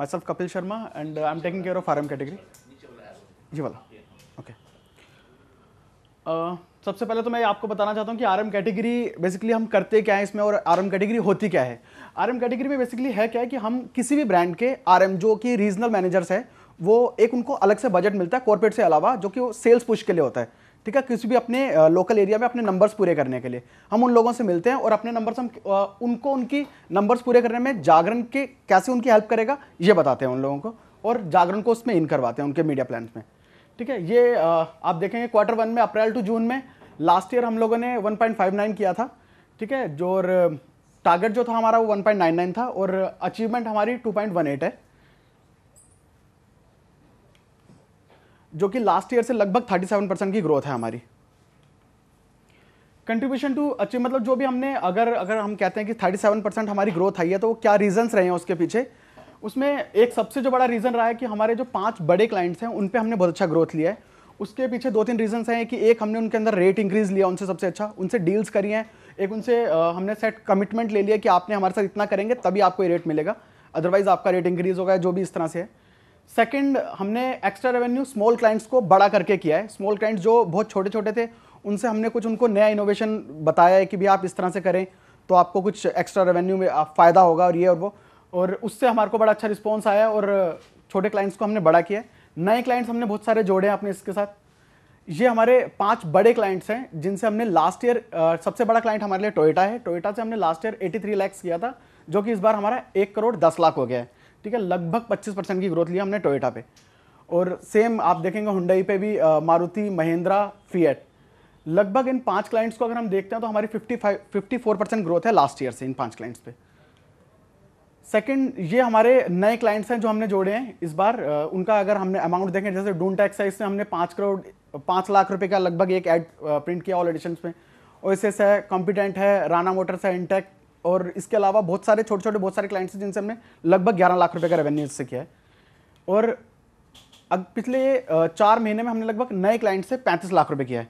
Kapil Sharma and I am taking care of R M category G वाला okay uh, सबसे पहले तो मैं आपको बताना चाहता हूँ कि आर एम कैटेगरी बेसिकली हम करते क्या है इसमें और आर एम कैटेगरी होती क्या है आर एम कैटेगरी में बेसिकली है क्या है कि हम किसी भी ब्रांड के आर एम जो कि रीजनल मैनेजर्स हैं वो एक उनको अलग से बजट मिलता है कॉर्पोरेट से अलावा जो कि वो सेल्स पुश के लिए होता है ठीक है किसी भी अपने लोकल एरिया में अपने नंबर्स पूरे करने के लिए हम उन लोगों से मिलते हैं और अपने नंबर्स हम उनको उनकी नंबर्स पूरे करने में जागरण के कैसे उनकी हेल्प करेगा ये बताते हैं उन लोगों को और जागरण को उसमें इन करवाते हैं उनके मीडिया प्लान में ठीक है ये आप देखेंगे क्वार्टर वन में अप्रैल टू जून में लास्ट ईयर हम लोगों ने 1.59 किया था ठीक है जो टारगेट जो था हमारा वो 1.99 था और अचीवमेंट हमारी 2.18 है जो कि लास्ट ईयर से लगभग 37 परसेंट की ग्रोथ है हमारी कंट्रीब्यूशन टू अचीव मतलब जो भी हमने अगर अगर हम कहते हैं कि 37 परसेंट हमारी ग्रोथ आई है तो क्या रीजंस रहे हैं उसके पीछे उसमें एक सबसे जो बड़ा रीज़न रहा है कि हमारे जो पांच बड़े क्लाइंट्स हैं उन पर हमने बहुत अच्छा ग्रोथ लिया है उसके पीछे दो तीन रीजंस हैं कि एक हमने उनके अंदर रेट इंक्रीज़ लिया उनसे सबसे अच्छा उनसे डील्स करी हैं एक उनसे हमने सेट कमिटमेंट ले लिया कि आपने हमारे साथ इतना करेंगे तभी आपको ये रेट मिलेगा अदरवाइज़ आपका रेट इंक्रीज़ होगा जो भी इस तरह से है सेकंड हमने एक्स्ट्रा रेवेन्यू स्मॉल क्लाइंट्स को बड़ा करके किया है स्मॉल क्लाइंट्स जो बहुत छोटे छोटे थे उनसे हमने कुछ उनको नया इनोवेशन बताया है कि भी आप इस तरह से करें तो आपको कुछ एक्स्ट्रा रेवेन्यू में फ़ायदा होगा और ये और वो और उससे हमारे को बड़ा अच्छा रिस्पॉन्स आया और छोटे क्लाइंट्स को हमने बड़ा किया नए क्लाइंट्स हमने बहुत सारे जोड़े हैं अपने इसके साथ ये हमारे पांच बड़े क्लाइंट्स हैं जिनसे हमने लास्ट ईयर सबसे बड़ा क्लाइंट हमारे लिए टोयोटा है टोयोटा से हमने लास्ट ईयर 83 थ्री लैक्स किया था जो कि इस बार हमारा एक करोड़ दस लाख हो गया है ठीक है लगभग 25 परसेंट की ग्रोथ लिया हमने टोयोटा पे और सेम आप देखेंगे हुंडई पे भी मारुति महिंद्रा फीएट लगभग इन पांच क्लाइंट्स को अगर हम देखते हैं तो हमारी 55 54 परसेंट ग्रोथ है लास्ट ईयर से इन पांच क्लाइंट्स पे सेकंड ये हमारे नए क्लाइंट्स हैं जो हमने जोड़े हैं इस बार उनका अगर हमने अमाउंट देखें जैसे डून टैक्स है इसमें हमने पाँच करोड़ पाँच लाख रुपये का लगभग एक एड प्रिंट किया ऑल एडिशन में ओ एस है कॉम्पिटेंट है राना मोटर्स है इनटेक और इसके अलावा बहुत सारे छोटे छोटे बहुत सारे क्लाइंट्स हैं जिनसे हमने लगभग ग्यारह लाख रुपये का रेवेन्यू इससे किया है और अब पिछले चार महीने में हमने लगभग नए क्लाइंट से पैंतीस लाख रुपये किया है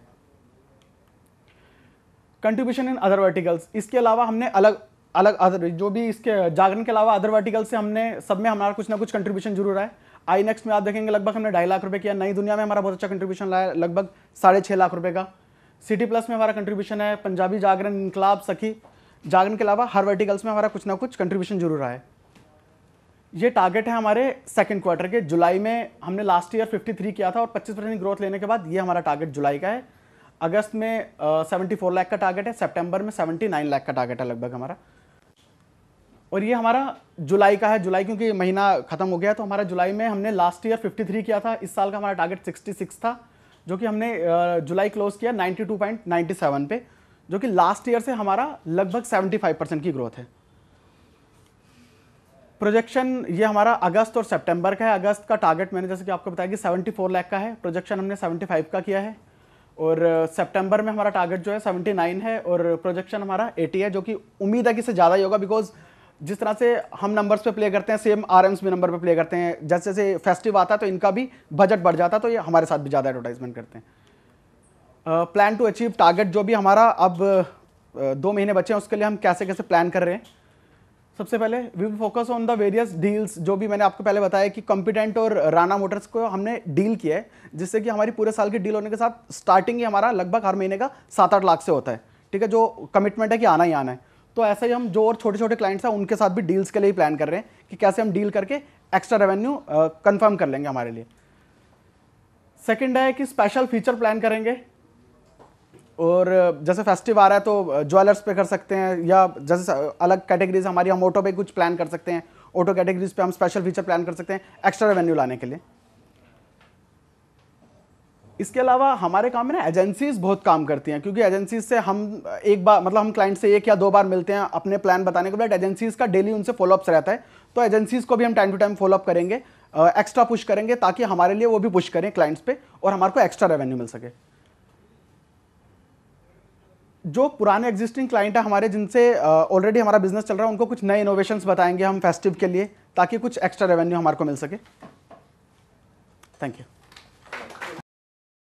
कंट्रीब्यूशन इन अदर वर्टिकल्स इसके अलावा हमने अलग अलग अदर जो भी इसके जागरण के अलावा अदर वर्टिकल से हमने सब में हमारा कुछ ना कुछ कंट्रीब्यूशन जरूर आए आई नेक्स्ट में आप देखेंगे लगभग हमने ढाई लाख रुपए किया नई दुनिया में हमारा बहुत अच्छा कंट्रीब्यूशन लाया लगभग साढ़े छः लाख रुपए का सिटी प्लस में हमारा कंट्रीब्यूशन है पंजाबी जागरण इनकलाब सखी जागरण के अलावा हर वर्टिकल्स में हमारा कुछ ना कुछ कंट्रीब्यूशन जरूर आए ये टारगेट है हमारे सेकंड क्वार्टर के जुलाई में हमने लास्ट ईयर 53 किया था और 25 परसेंट ग्रोथ लेने के बाद ये हमारा टारगेट जुलाई का है अगस्त में सेवेंटी फोर लाख का टारगेट है सितंबर में सेवेंटी नाइन लाख का टारगेट है लगभग हमारा और ये हमारा जुलाई का है जुलाई क्योंकि महीना खत्म हो गया तो हमारा जुलाई में हमने लास्ट ईयर फिफ्टी किया था इस साल का हमारा टारगेट सिक्सटी था जो कि हमने जुलाई क्लोज किया नाइन्टी पे जो कि लास्ट ईयर से हमारा लगभग 75 परसेंट की ग्रोथ है प्रोजेक्शन ये हमारा अगस्त और सितंबर का है अगस्त का टारगेट मैंने जैसे कि आपको बताया कि 74 लाख का है प्रोजेक्शन हमने 75 का किया है और uh, सितंबर में हमारा टारगेट जो है 79 है और प्रोजेक्शन हमारा 80 है जो कि उम्मीद है कि इससे ज़्यादा ही होगा बिकॉज जिस तरह से हम नंबर्स पे प्ले करते हैं सेम आर भी नंबर पे प्ले करते हैं जैसे जैसे फेस्टिव आता है तो इनका भी बजट बढ़ जाता है तो ये हमारे साथ भी ज़्यादा एडवर्टाइजमेंट करते हैं प्लान टू अचीव टारगेट जो भी हमारा अब दो महीने बचे हैं उसके लिए हम कैसे कैसे प्लान कर रहे हैं सबसे पहले we will focus on the various deals जो भी मैंने आपको पहले बताया कि कॉम्पिटेंट और राना मोटर्स को हमने डील किया है जिससे कि हमारी पूरे साल की डील होने के साथ स्टार्टिंग ही हमारा लगभग हर महीने का सात आठ लाख से होता है ठीक है जो कमिटमेंट है कि आना ही आना है तो ऐसे ही हम जो और छोटे छोटे क्लाइंट्स हैं उनके साथ भी डील्स के लिए प्लान कर रहे हैं कि कैसे हम डील करके एक्स्ट्रा रेवेन्यू कन्फर्म कर लेंगे हमारे लिए सेकेंड है कि स्पेशल फीचर प्लान करेंगे और जैसे फेस्टिव आ रहा है तो ज्वेलर्स पे कर सकते हैं या जैसे अलग कैटेगरीज हमारी हम ऑटो पे कुछ प्लान कर सकते हैं ऑटो कैटेगरीज पे हम स्पेशल फीचर प्लान कर सकते हैं एक्स्ट्रा रेवेन्यू लाने के लिए इसके अलावा हमारे काम में ना एजेंसीज बहुत काम करती हैं क्योंकि एजेंसीज से हम एक बार मतलब हम क्लाइंट से एक या दो बार मिलते हैं अपने प्लान बताने के बाद एजेंसीज का डेली उनसे फॉलोअप्स रहता है तो एजेंसीज को भी हम टाइम टू टाइम फॉलोअप करेंगे एक्स्ट्रा पुश करेंगे ताकि हमारे लिए वो भी पुश करें क्लाइंट्स पे और हमारे को एक्स्ट्रा रेवेन्यू मिल सके जो पुराने एग्जिस्टिंग क्लाइंट है हमारे जिनसे ऑलरेडी हमारा बिजनेस चल रहा है उनको कुछ नए इनोवेशंस बताएंगे हम फेस्टिव के लिए ताकि कुछ एक्स्ट्रा रेवेन्यू हमारे को मिल सके थैंक यू